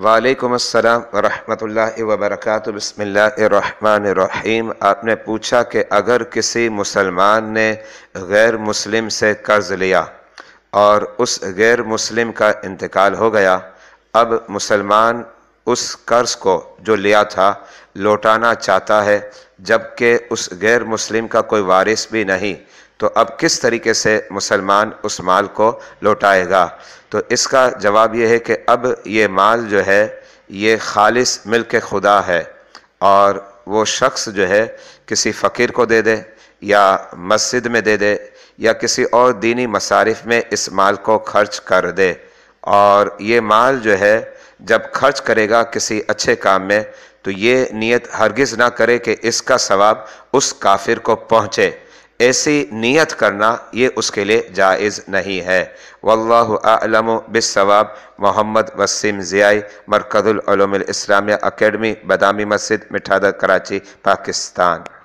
وعلیکم السلام ورحمۃ اللہ وبرکاتہ بسم اللہ الرحمن الرحیم آپ نے پوچھا کہ اگر کسی مسلمان نے غیر مسلم سے قرض لیا اور اس غیر مسلم کا انتقال ہو گیا اب مسلمان اس قرض کو جو لیا تھا لوٹانا چاہتا ہے جبکہ اس غیر مسلم کا کوئی وارث بھی نہیں تو اب کس طریقے سے مسلمان اس مال کو لوٹائے گا تو اس کا جواب یہ ہے کہ اب یہ مال جو ہے یہ خالص ملک خدا ہے اور وہ شخص جو ہے کسی فقیر کو دے دے یا مسجد میں دے دے یا کسی اور دینی مصارف میں اس مال کو خرچ کر دے اور یہ مال جو ہے جب خرچ کرے گا کسی اچھے کام میں تو یہ نیت ہرگز نہ کرے کہ اس کا ثواب اس کافر کو پہنچے ایسی نیت کرنا یہ اس کے لیے جائز نہیں ہے واللہ اعلم بالثواب محمد وسیم ضیائی مرکز العلوم الاسلامیہ اکیڈمی بادامی مسجد مٹھادہ کراچی پاکستان